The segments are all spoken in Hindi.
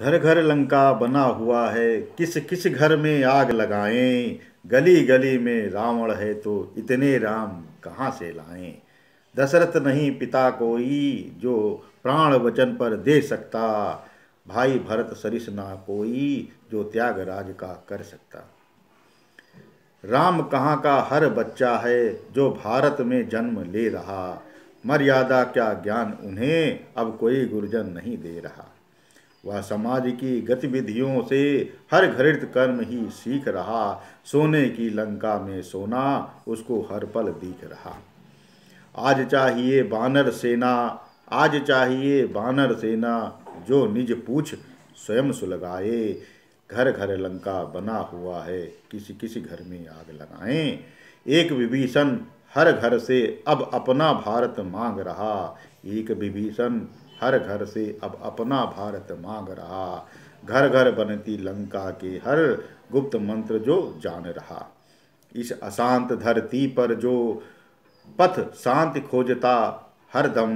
घर घर लंका बना हुआ है किस किस घर में आग लगाएं गली गली में रावण है तो इतने राम कहाँ से लाएं दशरथ नहीं पिता कोई जो प्राण वचन पर दे सकता भाई भरत सरिस ना कोई जो त्याग राज का कर सकता राम कहाँ का हर बच्चा है जो भारत में जन्म ले रहा मर्यादा क्या ज्ञान उन्हें अब कोई गुरुजन नहीं दे रहा वह समाज की गतिविधियों से हर घृत कर्म ही सीख रहा सोने की लंका में सोना उसको हर पल दिख रहा आज चाहिए बानर सेना आज चाहिए बानर सेना जो निज पूछ स्वयं सुलगाए घर घर लंका बना हुआ है किसी किसी घर में आग लगाएं एक विभीषण हर घर से अब अपना भारत मांग रहा एक विभीषण हर घर से अब अपना भारत मांग रहा घर घर बनती लंका के हर गुप्त मंत्र जो जान रहा इस अशांत धरती पर जो पथ शांत खोजता हर दम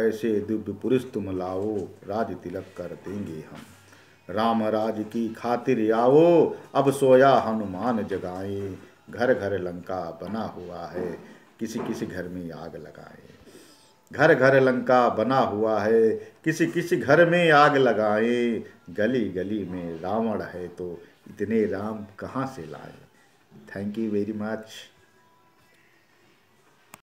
ऐसे दिव्य पुरुष तुम लाओ राज तिलक कर देंगे हम राम राज की खातिर आओ अब सोया हनुमान जगाए घर घर लंका बना हुआ है किसी किसी घर में आग लगाए घर घर लंका बना हुआ है किसी किसी घर में आग लगाए गली गली में रावण है तो इतने राम कहाँ से लाए थैंक यू वेरी मच